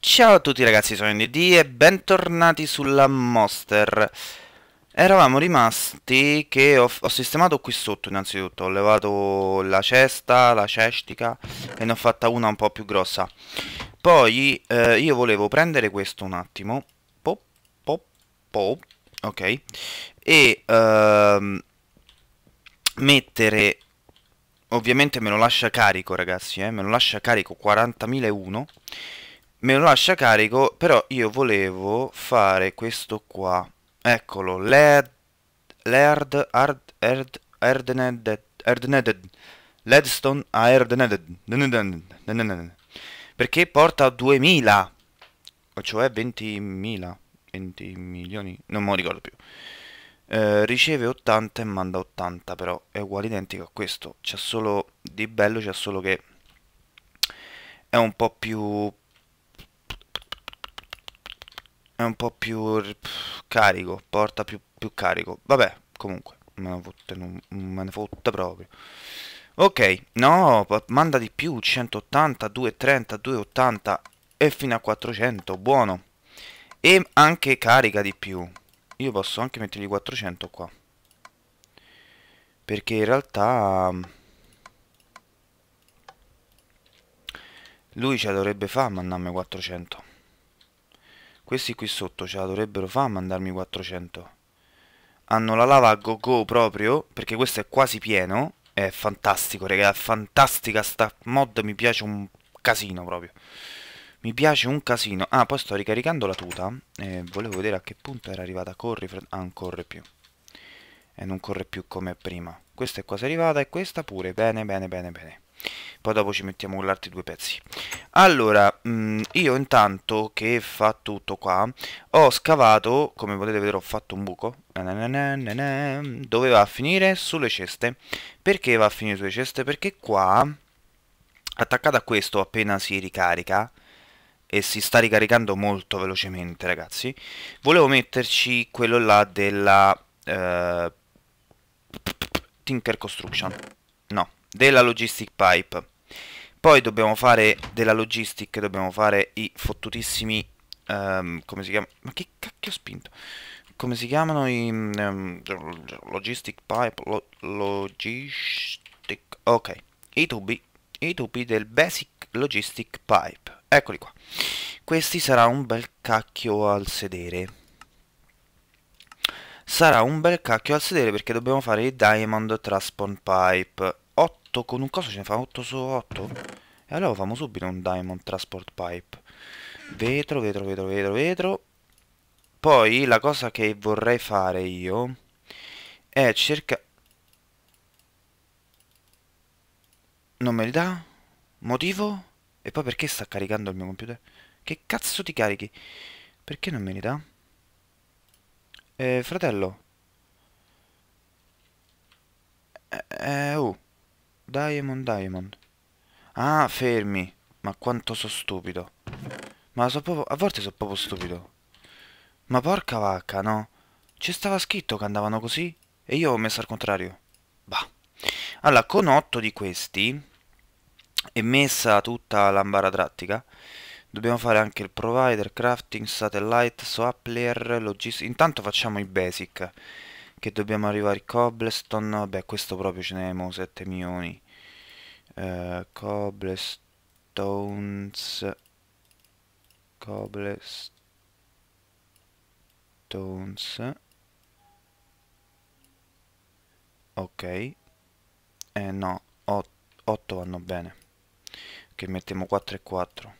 Ciao a tutti ragazzi, sono NDD e bentornati sulla Monster Eravamo rimasti che ho, ho, sistemato qui sotto innanzitutto Ho levato la cesta, la cestica e ne ho fatta una un po' più grossa Poi eh, io volevo prendere questo un attimo Pop, pop, pop, ok E ehm, mettere Ovviamente me lo lascia carico ragazzi, eh? me lo lascia carico 40.001 me lo lascia carico però io volevo fare questo qua eccolo led lerd hard hard hardned hardned ledstone a ah, hardned perché porta 2000 cioè 20.000 20 milioni non mi ricordo più eh, riceve 80 e manda 80 però è uguale identico a questo c'è solo di bello c'è solo che è un po' più è un po' più carico, porta più, più carico. Vabbè, comunque, me ne fotte, me ne fotte proprio. Ok, no, manda di più, 180, 230, 280 e fino a 400, buono. E anche carica di più. Io posso anche mettergli 400 qua. Perché in realtà... Lui ce la dovrebbe fare a mandarmi 400. Questi qui sotto ce la dovrebbero fare a mandarmi 400. Hanno la lava a go go proprio, perché questo è quasi pieno. È fantastico, raga, è fantastica sta mod, mi piace un casino proprio. Mi piace un casino. Ah, poi sto ricaricando la tuta. E volevo vedere a che punto era arrivata. Corri, fred... ah, non corre più. E non corre più come prima. Questa è quasi arrivata e questa pure. Bene, bene, bene, bene poi dopo ci mettiamo gli altri due pezzi allora mh, mm, io intanto che fa tutto qua ho scavato come potete vedere ho fatto un buco dove va a finire? sulle ceste perché va a finire sulle ceste? perché qua attaccato a questo appena si ricarica e si sta ricaricando molto velocemente ragazzi volevo metterci quello là della eh, Tinker Construction no della logistic pipe poi dobbiamo fare della logistic dobbiamo fare i fottutissimi um, come si chiama ma che cacchio ho spinto come si chiamano i um, logistic pipe lo, logistic ok i tubi i tubi del basic logistic pipe eccoli qua questi sarà un bel cacchio al sedere sarà un bel cacchio al sedere perché dobbiamo fare i diamond transport pipe 8 con un coso ce ne fa 8 su 8 e allora famo subito un diamond transport pipe vetro vetro vetro vetro vetro poi la cosa che vorrei fare io è cerca non me li dà motivo e poi perché sta caricando il mio computer che cazzo ti carichi perché non me li dà eh, fratello Diamond, Diamond. Ah, fermi. Ma quanto so stupido. Ma so proprio... A volte so proprio stupido. Ma porca vacca, no? Ci stava scritto che andavano così? E io ho messo al contrario. Bah. Allora, con 8 di questi... E messa tutta l'ambara trattica... Dobbiamo fare anche il provider, crafting, satellite, software, logistica... Intanto facciamo i basic che dobbiamo arrivare cobblestone beh questo proprio ce ne abbiamo 7 milioni uh, cobblestones cobblestones ok eh no 8, 8 vanno bene che okay, mettiamo 4 e 4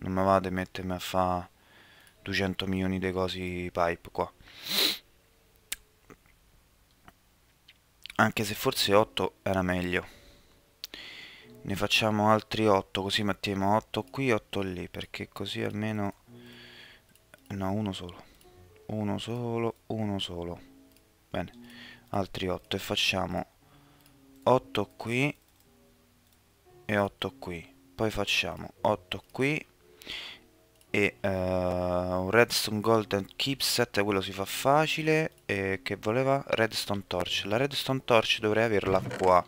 non mi vado a mettermi a fare 200 milioni di cosi pipe qua anche se forse 8 era meglio ne facciamo altri 8 così mettiamo 8 qui 8 lì perché così almeno no uno solo uno solo uno solo bene altri 8 e facciamo 8 qui e 8 qui poi facciamo 8 qui e uh, un redstone golden keepset quello si fa facile e che voleva redstone torch la redstone torch dovrei averla qua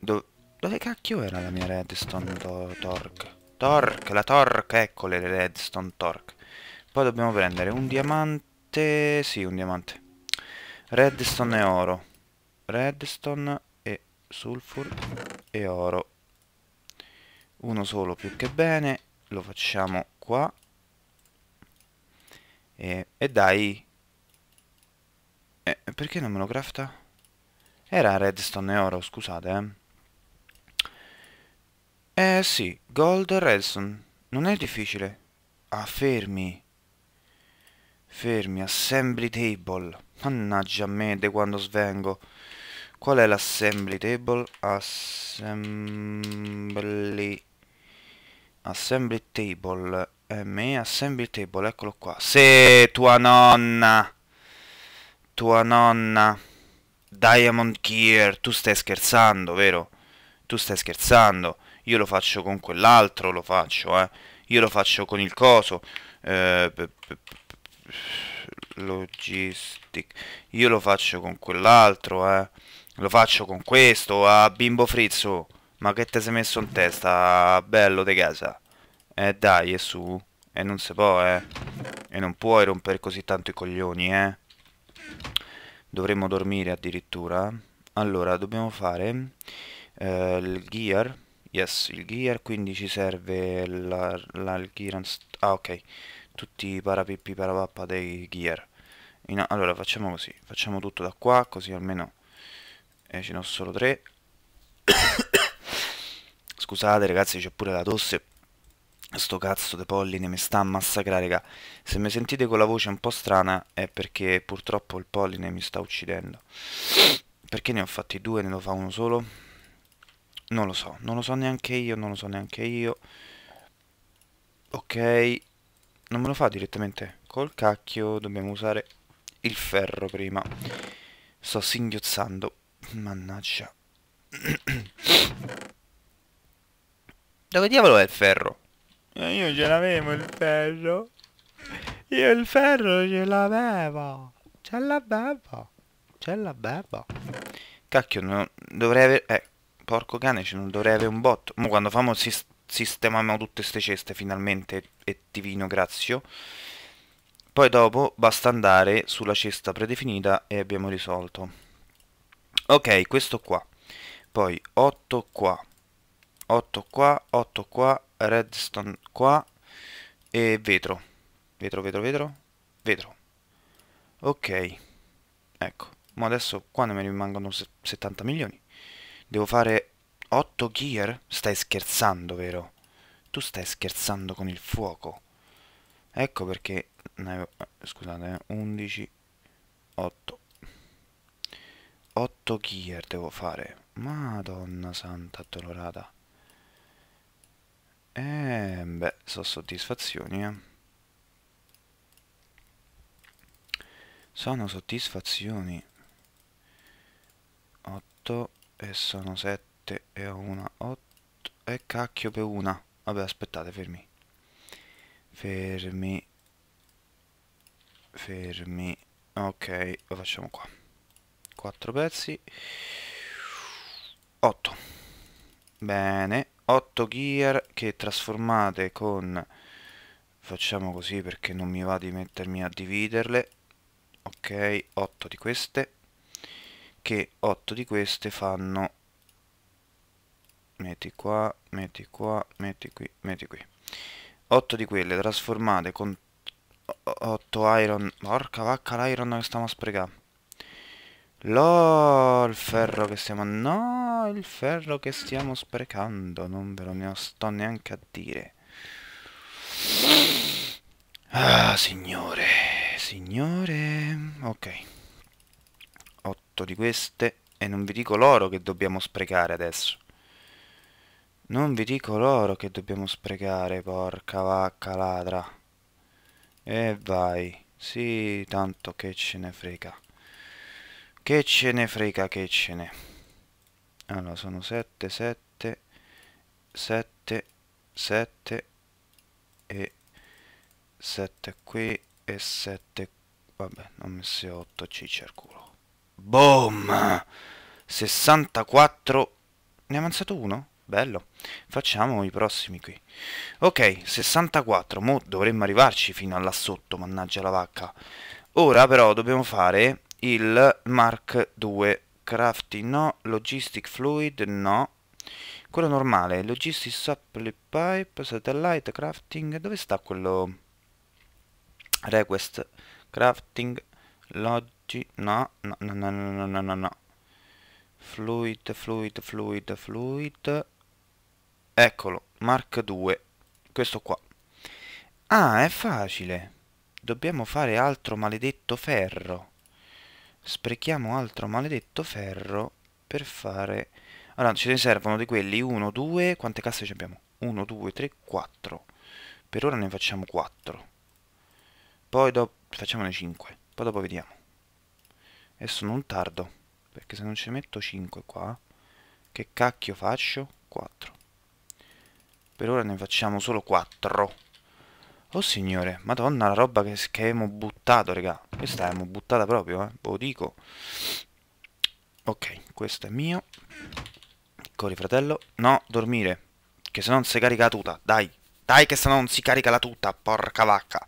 Do dove cacchio era la mia redstone to torque torque la torque eccole le redstone torque poi dobbiamo prendere un diamante sì un diamante redstone e oro redstone e sulfur e oro uno solo più che bene lo facciamo qua e, e dai eh, perché non me lo crafta? era redstone e oro scusate eh eh sì gold e redstone non è difficile ah fermi fermi assembly table mannaggia a me de quando svengo qual è l'assembly table assembly assembly table eh, M assembly table eccolo qua se tua nonna tua nonna Diamond Gear tu stai scherzando vero? tu stai scherzando io lo faccio con quell'altro lo faccio eh io lo faccio con il coso eh, logistic io lo faccio con quell'altro eh lo faccio con questo a ah, bimbo frizzo oh. Ma che te sei messo in testa, bello di casa? Eh dai, è su. E non si può, eh. E non puoi rompere così tanto i coglioni, eh. Dovremmo dormire addirittura. Allora, dobbiamo fare eh, il gear. Yes, il gear, quindi ci serve la, la, il gear... Ah, ok. Tutti i parapippi parapappa dei gear. In, allora, facciamo così. Facciamo tutto da qua, così almeno... eh, ce ne ho solo tre. Scusate ragazzi, c'è pure la tosse. Sto cazzo di polline mi sta a massacrare, raga. Se mi sentite con la voce un po' strana è perché purtroppo il polline mi sta uccidendo. Perché ne ho fatti due, ne lo fa uno solo? Non lo so, non lo so neanche io, non lo so neanche io. Ok, non me lo fa direttamente. Col cacchio dobbiamo usare il ferro prima. Sto singhiozzando. Mannaggia. Dove diavolo è il ferro? Eh, io ce l'avevo il ferro. Io il ferro ce l'avevo. Ce l'avevo. Ce l'avevo. Cacchio, non dovrei avere... Eh, porco cane, non dovrei avere un botto. Ma quando famo sis sistemiamo tutte ste ceste finalmente, e divino grazio. Poi dopo basta andare sulla cesta predefinita e abbiamo risolto. Ok, questo qua. Poi 8 qua. 8 qua, 8 qua, redstone qua e vetro. Vetro, vetro, vetro, vetro. Ok, ecco. Ma adesso qua ne mi rimangono 70 milioni. Devo fare 8 gear? Stai scherzando, vero? Tu stai scherzando con il fuoco. Ecco perché eh, scusate, 11 8 8 gear devo fare. Madonna santa addolorata. E ehm, beh, so soddisfazioni, eh. Sono soddisfazioni. 8 e sono 7 e ho una 8 e cacchio per una. Vabbè, aspettate, fermi. Fermi. Fermi. Ok, lo facciamo qua. 4 pezzi. 8. Bene, 8 gear che trasformate con... Facciamo così perché non mi va di mettermi a dividerle. Ok, 8 di queste. Che 8 di queste fanno... Metti qua, metti qua, metti qui, metti qui. 8 di quelle trasformate con 8 iron. Porca vacca l'iron che stiamo a sprecare. LOL, il ferro che stiamo... a No! il ferro che stiamo sprecando, non ve lo ne sto neanche a dire. Ah, signore, signore... Ok. Otto di queste e non vi dico loro che dobbiamo sprecare adesso. Non vi dico loro che dobbiamo sprecare, porca vacca ladra. E vai. Sì, tanto che ce ne frega. Che ce ne frega, che ce ne allora sono 7 7 7 7 e 7 qui e 7 vabbè ho messo 8 ciccia al culo boom 64 ne è avanzato uno? bello facciamo i prossimi qui ok 64 mo dovremmo arrivarci fino là sotto mannaggia la vacca ora però dobbiamo fare il mark 2 crafting no, logistic fluid no, quello normale, logistic supply pipe, satellite, crafting, dove sta quello? Request, crafting, logi, no, no, no, no, no, no, no, no, fluid, fluid, fluid, fluid, eccolo, mark 2, questo qua. Ah, è facile, dobbiamo fare altro maledetto ferro. Sprechiamo altro maledetto ferro per fare... Allora, ce ne servono di quelli 1, 2... Quante casse ci abbiamo? 1, 2, 3, 4. Per ora ne facciamo 4. Poi dopo... facciamone 5. Poi dopo vediamo. Adesso non tardo. Perché se non ci metto 5 qua... Che cacchio faccio? 4. Per ora ne facciamo solo 4. Oh signore, madonna la roba che, che abbiamo buttato, raga. Questa abbiamo buttata proprio, eh. Ve lo dico. Ok, questo è mio. Cori fratello. No, dormire. Che se no non si carica la tuta. Dai. Dai che se no non si carica la tuta. Porca vacca.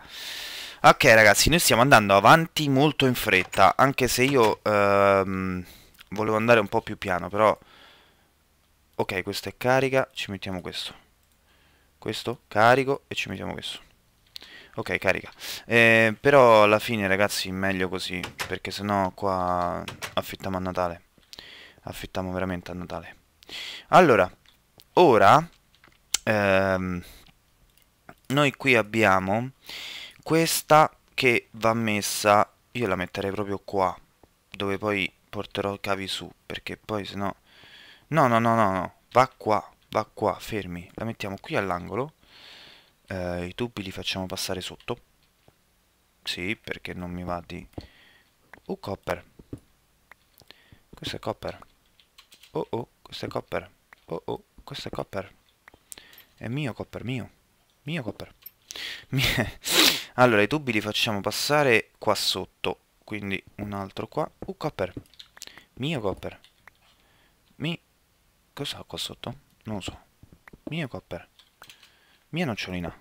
Ok ragazzi, noi stiamo andando avanti molto in fretta. Anche se io... Ehm, volevo andare un po' più piano, però... Ok, questa è carica. Ci mettiamo questo. Questo, carico e ci mettiamo questo. Ok, carica. Eh, però alla fine, ragazzi, meglio così, perché sennò qua affittiamo a Natale. Affittiamo veramente a Natale. Allora, ora... Ehm, noi qui abbiamo questa che va messa... Io la metterei proprio qua, dove poi porterò i cavi su, perché poi sennò... No, no, no, no, no, va qua, va qua, fermi. La mettiamo qui all'angolo eh, i tubi li facciamo passare sotto sì perché non mi va di uh copper questo è copper oh oh questo è copper oh oh questo è copper è mio copper mio mio copper Mie. allora i tubi li facciamo passare qua sotto quindi un altro qua uh copper mio copper mi cosa ho qua sotto? non lo so mio copper mia nocciolina.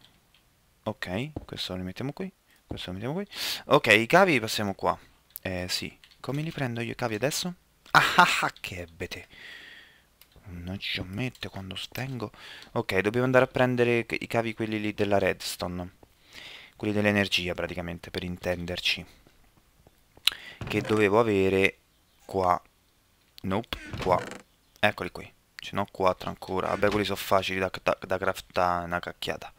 Ok, questo lo rimettiamo qui. Questo lo mettiamo qui. Ok, i cavi passiamo qua. Eh, sì. Come li prendo io i cavi adesso? Ah ah ah, che ebete Non ci ammette quando stengo. Ok, dobbiamo andare a prendere i cavi quelli lì della redstone. Quelli dell'energia, praticamente, per intenderci. Che dovevo avere qua. Nope, qua. Eccoli qui. Ce n'ho 4 ancora. Vabbè, quelli sono facili da, da, da craftare una cacchiata.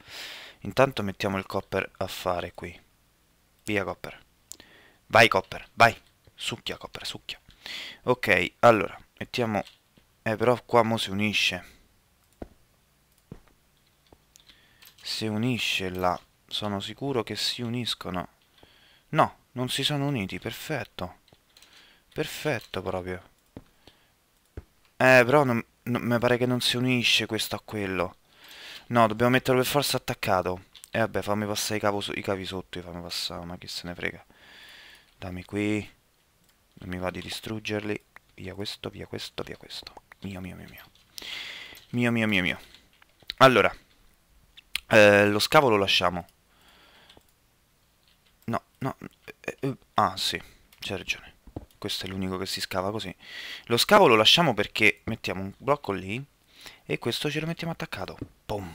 Intanto mettiamo il copper a fare qui. Via copper. Vai copper, vai. Succhia copper, succhia. Ok, allora, mettiamo... Eh, però qua mo si unisce. Si unisce là. Sono sicuro che si uniscono. No, non si sono uniti, perfetto. Perfetto proprio. Eh, però non... No, mi pare che non si unisce questo a quello. No, dobbiamo metterlo per forza attaccato. E eh, vabbè, fammi passare i, so i cavi sotto, fammi passare, ma chi se ne frega. Dammi qui. Non mi va di distruggerli. Via questo, via questo, via questo. Mio, mio, mio, mio. Mio, mio, mio, mio. Allora. Eh, lo scavo lo lasciamo. No, no. Eh, eh ah, sì. C'è ragione questo è l'unico che si scava così. Lo scavo lo lasciamo perché mettiamo un blocco lì e questo ce lo mettiamo attaccato. Pum.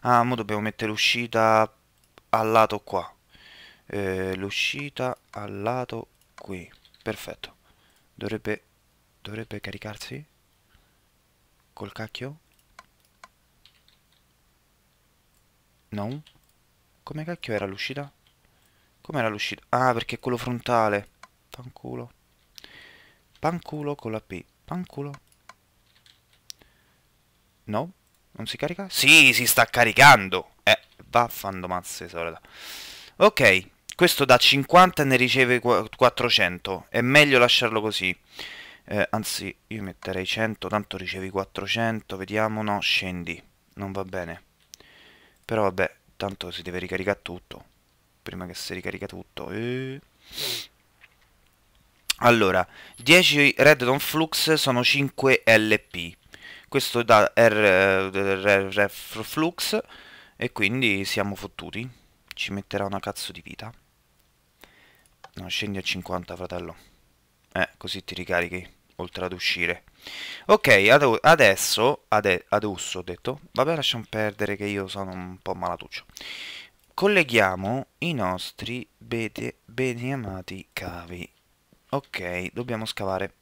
Ah, ora dobbiamo mettere l'uscita al lato qua. Eh, l'uscita al lato qui. Perfetto. Dovrebbe, dovrebbe caricarsi col cacchio. No. Come cacchio era l'uscita? Com'era l'uscita? Ah, perché è quello frontale. Panculo. Panculo con la P. Panculo. No? Non si carica? Sì, si sta caricando! Eh, vaffando mazze, sorella. Ok, questo da 50 ne riceve 400. È meglio lasciarlo così. Eh, anzi, io metterei 100, tanto ricevi 400. Vediamo, no, scendi. Non va bene. Però vabbè, tanto si deve ricaricare tutto prima che si ricarica tutto. E... Allora, 10 Redstone Flux sono 5 LP. Questo da RF Flux e quindi siamo fottuti. Ci metterà una cazzo di vita. No, scendi a 50, fratello. Eh, così ti ricarichi, oltre ad uscire. Ok, ad adesso, ad adesso ho detto, vabbè lasciamo perdere che io sono un po' malatuccio colleghiamo i nostri bete, bene amati cavi. Ok, dobbiamo scavare.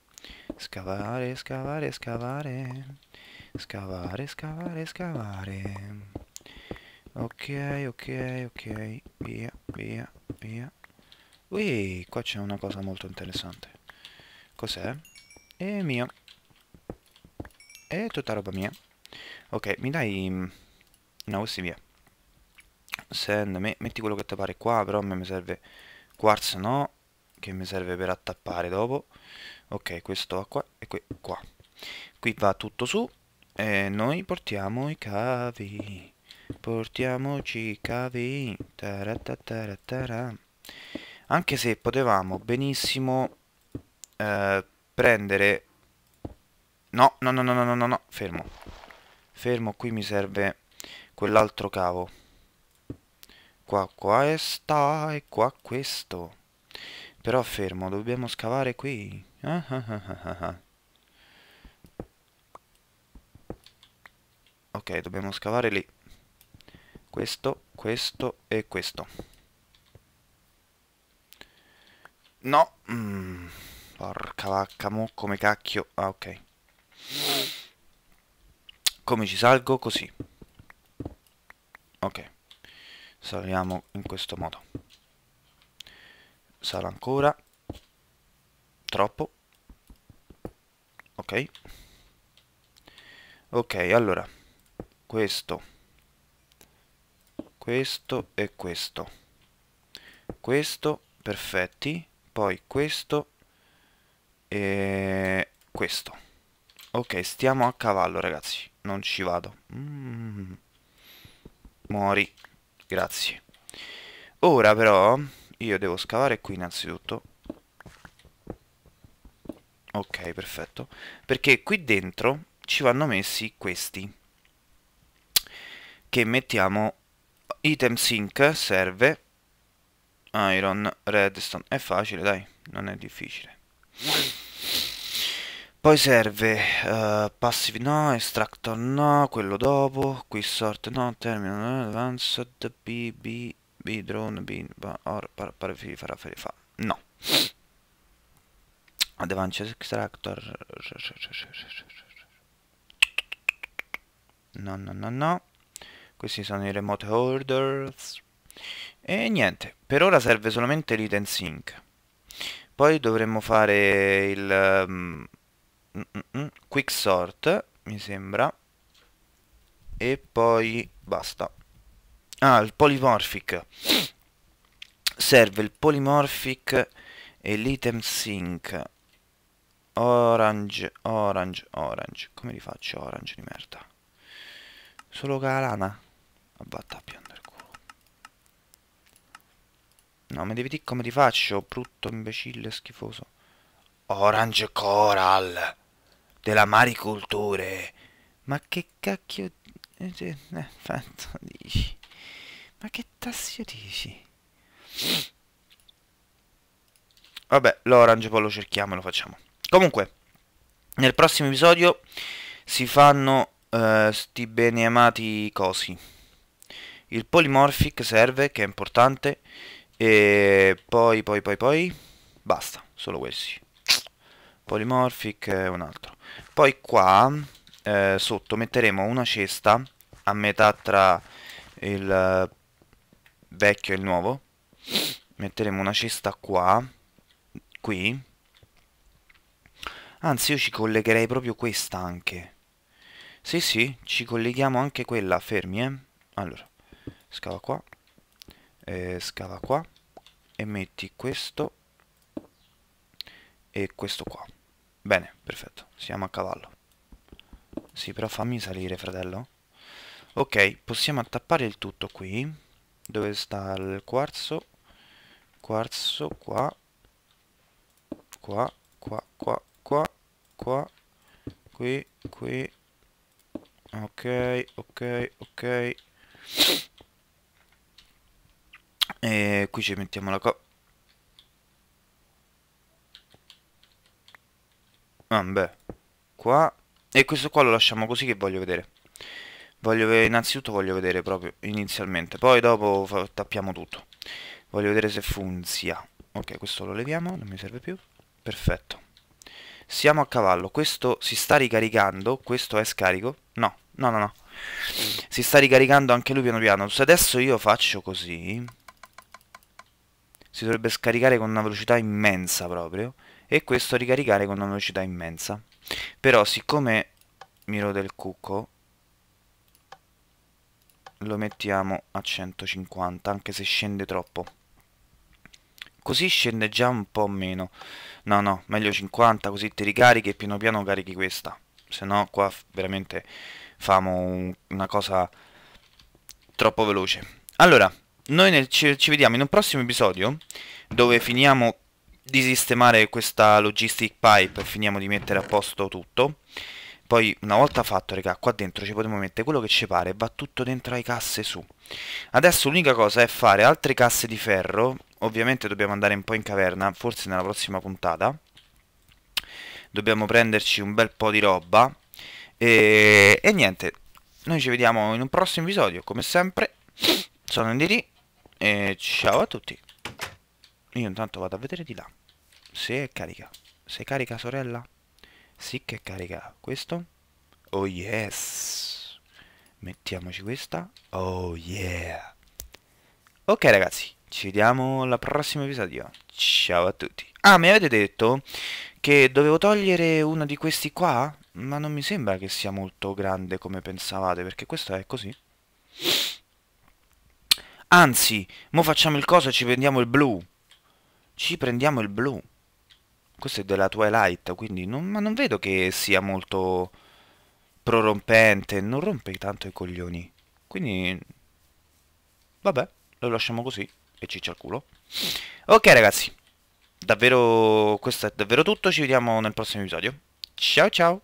Scavare, scavare, scavare. Scavare, scavare, scavare. Ok, ok, ok. Via, via, via. Ui, qua c'è una cosa molto interessante. Cos'è? È mio. È tutta roba mia. Ok, mi dai... No, si via sand, me, metti quello che ti pare qua, però a me mi serve quartz no, che mi serve per attappare dopo. Ok, questo va qua e qui qua. Qui va tutto su e noi portiamo i cavi. Portiamoci i cavi. Taratataratara. Anche se potevamo benissimo eh, prendere... No, no, no, no, no, no, no, fermo. Fermo, qui mi serve quell'altro cavo qua questa e qua questo. Però fermo, dobbiamo scavare qui. Ah ah ah, ah ah ah ok, dobbiamo scavare lì. Questo, questo e questo. No. Mm. Porca vacca, mo come cacchio. Ah, ok. Come ci salgo? Così. Ok saliamo in questo modo sale ancora troppo ok ok allora questo questo e questo questo perfetti poi questo e questo ok stiamo a cavallo ragazzi non ci vado mm. muori Grazie. Ora però io devo scavare qui innanzitutto. Ok, perfetto. Perché qui dentro ci vanno messi questi. Che mettiamo item sync serve iron redstone. È facile, dai, non è difficile. Poi serve uh, eh, passive no, extractor no, quello dopo, qui sort no, termine no, eh, advanced B, B, B, drone, B, or, par, par, fi, farà, fa, fa, no. Advanced extractor. No, no, no, no. Questi sono i remote holders. E niente, per ora serve solamente l'item sync. Poi dovremmo fare il... Um, quicksort mi sembra e poi basta ah il polymorphic serve il polymorphic e l'item sync orange orange orange come li faccio orange di merda solo con la lana abbatta a piangere il culo no mi devi dire come li faccio brutto imbecille schifoso orange coral della maricoltore. Ma che cacchio... Eh, fatto cioè, eh, dici? Ma che tassio dici? Vabbè, l'orange poi lo cerchiamo e lo facciamo. Comunque, nel prossimo episodio si fanno eh, sti bene amati cosi. Il polymorphic serve, che è importante. E poi, poi, poi, poi... Basta, solo questi. Polymorphic è un altro poi qua eh, sotto metteremo una cesta a metà tra il eh, vecchio e il nuovo metteremo una cesta qua qui anzi io ci collegherei proprio questa anche sì sì ci colleghiamo anche quella fermi eh allora scava qua eh, scava qua e metti questo e questo qua Bene, perfetto, siamo a cavallo. Sì, però fammi salire, fratello. Ok, possiamo attappare il tutto qui. Dove sta il quarzo? Quarzo, qua. Qua, qua, qua, qua, qua. Qui, qui. Ok, ok, ok. E qui ci mettiamo la coppa. ah, beh. qua e questo qua lo lasciamo così che voglio vedere voglio vedere, innanzitutto voglio vedere proprio inizialmente poi dopo tappiamo tutto voglio vedere se funziona ok questo lo leviamo non mi serve più perfetto siamo a cavallo questo si sta ricaricando questo è scarico no no no no si sta ricaricando anche lui piano piano se adesso io faccio così si dovrebbe scaricare con una velocità immensa proprio e questo ricaricare con una velocità immensa però siccome mi miro il cucco lo mettiamo a 150 anche se scende troppo così scende già un po' meno no no meglio 50 così ti ricarichi e piano piano carichi questa se no qua veramente famo un, una cosa troppo veloce allora noi nel, ci, ci vediamo in un prossimo episodio dove finiamo di sistemare questa logistic pipe finiamo di mettere a posto tutto poi una volta fatto raga qua dentro ci potremo mettere quello che ci pare va tutto dentro ai casse su adesso l'unica cosa è fare altre casse di ferro ovviamente dobbiamo andare un po' in caverna forse nella prossima puntata dobbiamo prenderci un bel po' di roba e, e niente noi ci vediamo in un prossimo episodio come sempre sono Andy e ciao a tutti io intanto vado a vedere di là. Se è carica. Se è carica sorella? Sì che è carica. Questo? Oh yes! Mettiamoci questa. Oh yeah! Ok ragazzi, ci vediamo alla prossima episodio. Ciao a tutti. Ah, mi avete detto che dovevo togliere uno di questi qua? Ma non mi sembra che sia molto grande come pensavate, perché questo è così. Anzi, mo facciamo il coso e ci prendiamo il blu ci prendiamo il blu. Questo è della Twilight, quindi non, ma non vedo che sia molto prorompente, non rompe tanto i coglioni. Quindi, vabbè, lo lasciamo così e ci c'è il culo. Ok ragazzi, davvero, questo è davvero tutto, ci vediamo nel prossimo episodio. Ciao ciao!